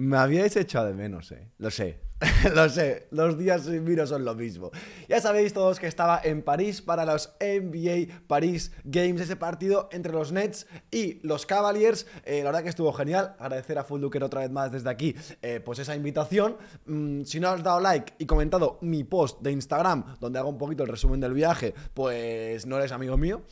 Me habíais hecho de menos, ¿eh? Lo sé, lo sé, los días sin vino son lo mismo. Ya sabéis todos que estaba en París para los NBA Paris Games, ese partido entre los Nets y los Cavaliers. Eh, la verdad que estuvo genial. Agradecer a Full otra vez más desde aquí, eh, pues esa invitación. Mm, si no has dado like y comentado mi post de Instagram, donde hago un poquito el resumen del viaje, pues no eres amigo mío.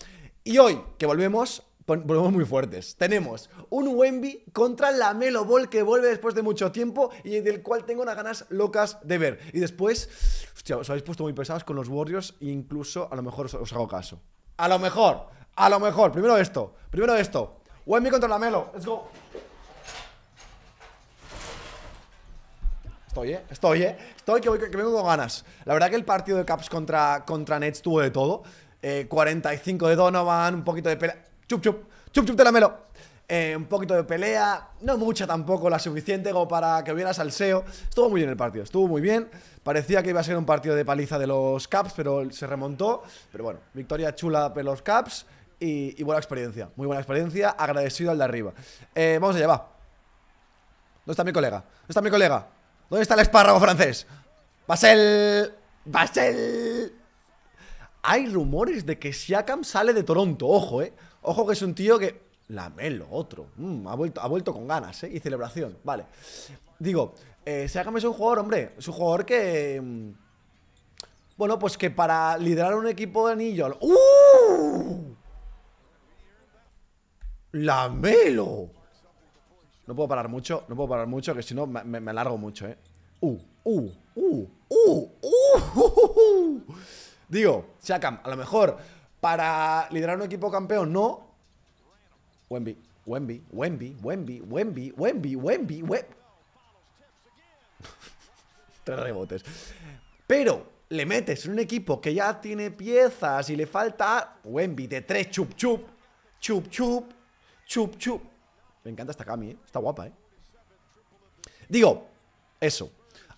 Y hoy que volvemos, Volvemos muy fuertes. Tenemos un Wemby contra la Melo Ball que vuelve después de mucho tiempo y del cual tengo unas ganas locas de ver. Y después, hostia, os habéis puesto muy pesados con los Warriors e incluso a lo mejor os, hago caso. A lo mejor, a lo mejor. Primero esto, primero esto. Wemby contra la Melo, let's go. Estoy, ¿eh? Estoy, ¿eh? Estoy que, voy, vengo con ganas. La verdad que el partido de Caps contra, contra Nets tuvo de todo. 45 eh, de Donovan, un poquito de pelea. Chup, chup. Chup, chup, te la eh, un poquito de pelea, no mucha tampoco, la suficiente como para que hubiera salseo. Estuvo muy bien el partido, estuvo muy bien. Parecía que iba a ser un partido de paliza de los Caps, pero se remontó. Pero bueno, victoria chula de los Caps y, buena experiencia. Muy buena experiencia, agradecido al de arriba. Eh, vamos allá, va. ¿Dónde está mi colega? ¿Dónde está mi colega? ¿Dónde está el espárrago francés? Basel. Basel. Hay rumores de que Siakam sale de Toronto, ojo, ¿eh? Ojo que es un tío que... Lamelo, otro. Mm, ha, vuelto, ha vuelto con ganas, ¿eh? Y celebración, vale. Digo, eh, Siakam es un jugador, hombre, es un jugador que... Mm, bueno, pues que para liderar un equipo de anillo... ¡Uh! ¡Lamelo! No puedo parar mucho, no puedo parar mucho, que si no me, largo alargo mucho, ¿eh? ¡Uh! ¡Uh! ¡Uh! ¡Uh! ¡Uh! uh, uh, uh, uh, uh! Digo, Shakam, a lo mejor para liderar un equipo campeón, no. Wemby, Wemby, Wemby, Wemby, Wemby, Wemby, Wemby, Tres rebotes. Pero le metes en un equipo que ya tiene piezas y le falta Wemby de tres chup chup, chup chup, chup chup. Me encanta esta Cami, ¿eh? Está guapa, ¿eh? Digo, eso.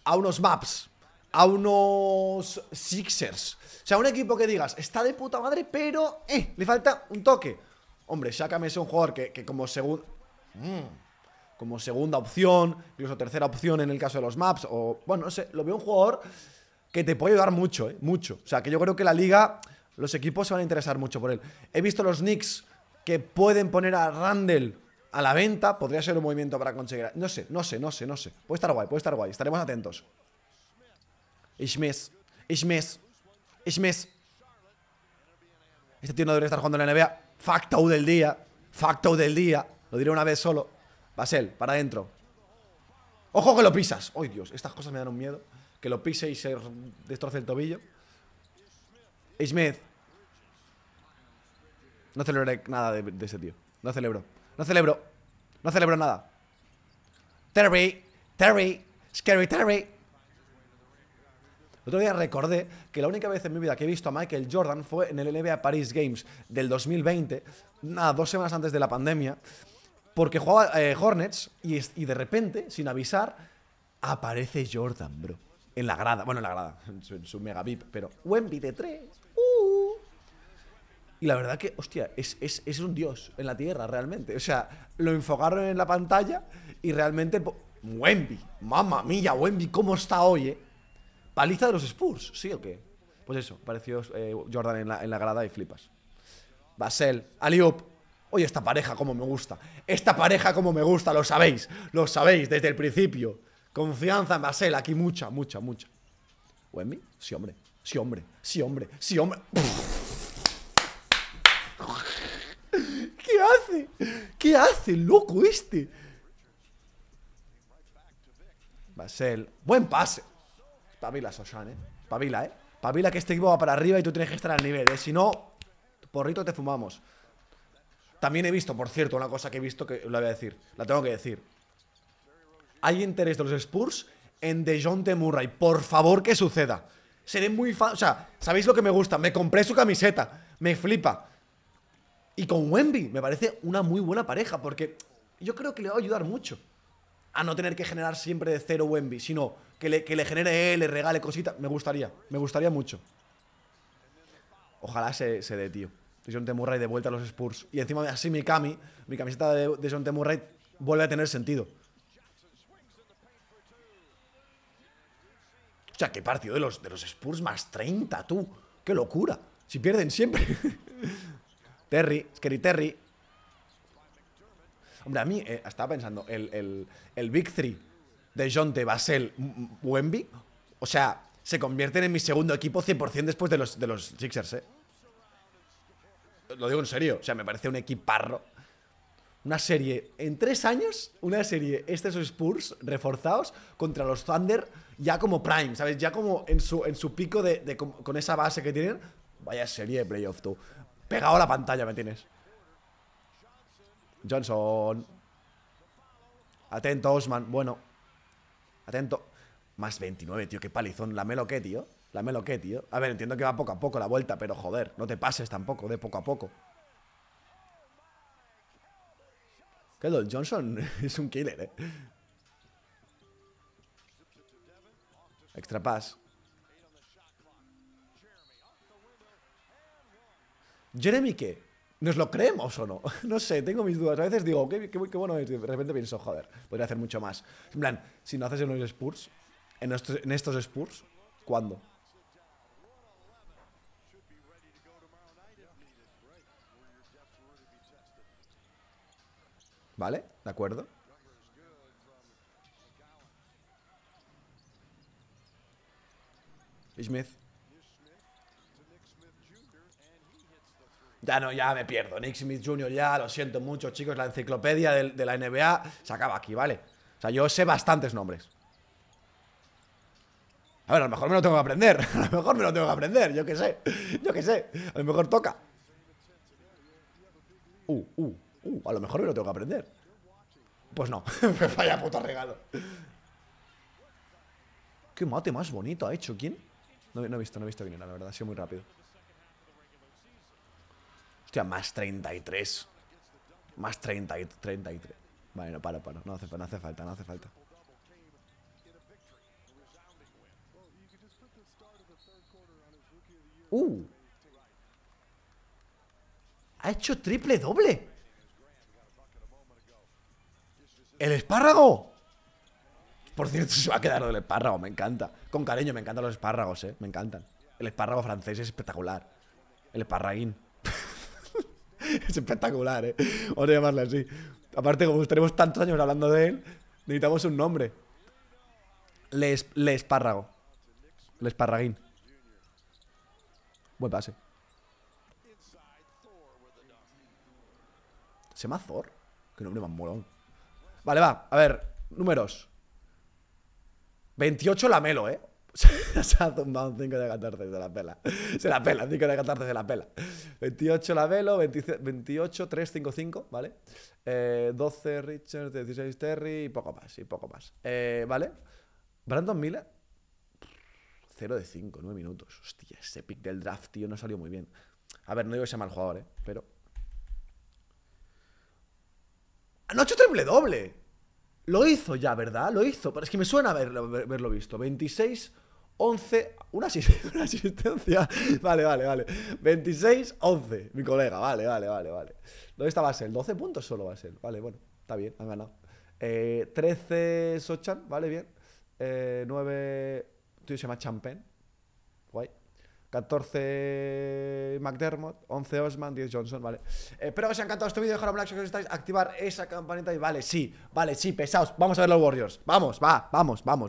A unos maps a unos Sixers. O sea, un equipo que digas, está de puta madre, pero eh, le falta un toque. Hombre, Shaka es un jugador que, como segundo, mm, como segunda opción, incluso tercera opción en el caso de los maps, o bueno, no sé, lo veo un jugador que te puede ayudar mucho, ¿eh? mucho. O sea, que yo creo que la liga, los equipos se van a interesar mucho por él. He visto los Knicks que pueden poner a Randall a la venta, podría ser un movimiento para conseguir, no sé, no sé, no sé, no sé. Puede estar guay, puede estar guay, estaremos atentos. Ich Este tío no debería estar jugando en la NBA. Facto del día. Facto del día. Lo diré una vez solo. Basel, para adentro. ¡Ojo que lo pisas! ¡Ay, Dios! Estas cosas me dan un miedo. Que lo pise y se destroce el tobillo. Smith. No celebré nada de, de ese tío. No celebro. No celebro. No celebro nada. Terry. Terry. Scary Terry otro día recordé que la única vez en mi vida que he visto a Michael Jordan fue en el NBA Paris Games del 2020, nada, dos semanas antes de la pandemia, porque jugaba eh, Hornets y, de repente, sin avisar, aparece Jordan, bro. En la grada, bueno, en la grada, en su, mega VIP, pero Wemby de tres! Uh. Y la verdad que, hostia, es, es, un dios en la tierra, realmente. O sea, lo enfocaron en la pantalla y realmente. Wemby, mamá mía, Wemby, ¿cómo está hoy, eh? Paliza de los Spurs, ¿sí o qué? Pues eso, pareció eh, Jordan en la, en la grada y flipas. Basel, Aliop. Oye, esta pareja como me gusta. Esta pareja como me gusta, lo sabéis. Lo sabéis desde el principio. Confianza en Basel, aquí mucha, mucha, mucha. ¿O Sí, hombre. Sí, hombre. Sí, hombre. Sí, hombre. ¿Qué hace? ¿Qué hace, loco este? Basel. Buen pase. Pabila, Soshan, eh. Pavila, eh. Pavila que este equipo va para arriba y tú tienes que estar al nivel, eh. Si no, porrito te fumamos. También he visto, por cierto, una cosa que he visto que la voy a decir. La tengo que decir. Hay interés de los Spurs en DeJounte Murray. Por favor, que suceda. Seré muy fan. O sea, ¿sabéis lo que me gusta? Me compré su camiseta. Me flipa. Y con Wemby me parece una muy buena pareja porque yo creo que le va a ayudar mucho a no tener que generar siempre de cero Wemby, sino que le, genere él, le regale cositas. Me gustaría, me gustaría mucho. Ojalá se, se dé, tío. T. Murray de vuelta a los Spurs. Y encima así mi cami, mi camiseta de T. Murray vuelve a tener sentido. O sea, qué partido de los, de los Spurs más 30, tú. Qué locura. Si pierden siempre. Terry, Scary Terry, Hombre, a mí eh, estaba pensando, el, Big 3 de John de Basel, mm, mm, Wemby, o sea, se convierten en mi segundo equipo 100% después de los, de los Sixers, ¿eh? Lo digo en serio, o sea, me parece un equiparro. Una serie, en tres años, una serie, estos Spurs reforzados contra los Thunder, ya como Prime, ¿sabes? Ya como en su, en su pico de, con, esa base que tienen. Vaya serie de playoff, tú. Pegado a la pantalla, ¿me tienes? Johnson. Atento, Osman. Bueno. Atento. Más 29, tío. Qué palizón. La melo qué, tío. La melo qué, tío. A ver, entiendo que va poco a poco la vuelta, pero joder. No te pases tampoco, de poco a poco. el Johnson es un killer, eh. Extra pass. Jeremy qué? ¿Nos lo creemos o no? No sé, tengo mis dudas. A veces digo, qué, bueno De repente pienso, joder, podría hacer mucho más. En plan, si no haces en los Spurs, en estos, en estos Spurs, ¿cuándo? ¿Vale? ¿De acuerdo? Smith. Ya no, ya me pierdo. Nick Smith Jr., ya lo siento mucho, chicos. La enciclopedia de, la NBA se acaba aquí, ¿vale? O sea, yo sé bastantes nombres. A ver, a lo mejor me lo tengo que aprender. A lo mejor me lo tengo que aprender, yo qué sé. Yo qué sé. A lo mejor toca. Uh, uh, uh. A lo mejor me lo tengo que aprender. Pues no. me falla puto regalo. Qué mate más bonito ha hecho. ¿Quién? No, he visto, no he visto quién era, la verdad. Ha sido muy rápido más 33. Más 33. Vale, no, para, para. No hace, falta, no hace falta. ¡Uh! Ha hecho triple doble. ¡El espárrago! Por cierto, se va a quedar del espárrago, me encanta. Con cariño, me encantan los espárragos, eh. Me encantan. El espárrago francés es espectacular. El esparraguín. es espectacular, ¿eh? Vamos a llamarle así. Aparte, como tenemos tantos años hablando de él, necesitamos un nombre. Le, es, espárrago. Le esparraguín. Buen pase. ¿Se llama Thor? Qué nombre más molón. Vale, va. A ver, números. 28 Lamelo, ¿eh? se ha zumbado un 5 de 14 se la pela. Se la pela, 5 de 14 se la pela. 28 la velo, 28, 3, 5, 5, ¿vale? 12 Richard 16 Terry y poco más, y poco más. Eh, ¿Vale? Brandon Miller, 0 de 5, 9 minutos. Hostia, ese pick del draft, tío, no salió muy bien. A ver, no digo que sea mal jugador, ¿eh? Pero... Ah, ¡No ha hecho triple doble! Lo hizo ya, ¿verdad? Lo hizo, pero es que me suena haberlo visto. 26... 11, una, asistencia. Vale, vale, vale. 26, 11. Mi colega, vale, vale, vale, vale. ¿Dónde está Basel? 12 puntos solo Basel. Vale, bueno, está bien, han ganado. 13 eh, Sochan, vale, bien. 9, eh, tú se llama Champagne. Guay. 14 McDermott, 11 Osman, 10 Johnson, vale. espero que os haya encantado este vídeo, dejad un like si os estáis, activar esa campanita y vale, sí, vale, sí, pesados. Vamos a ver los Warriors. Vamos, va, vamos, vamos.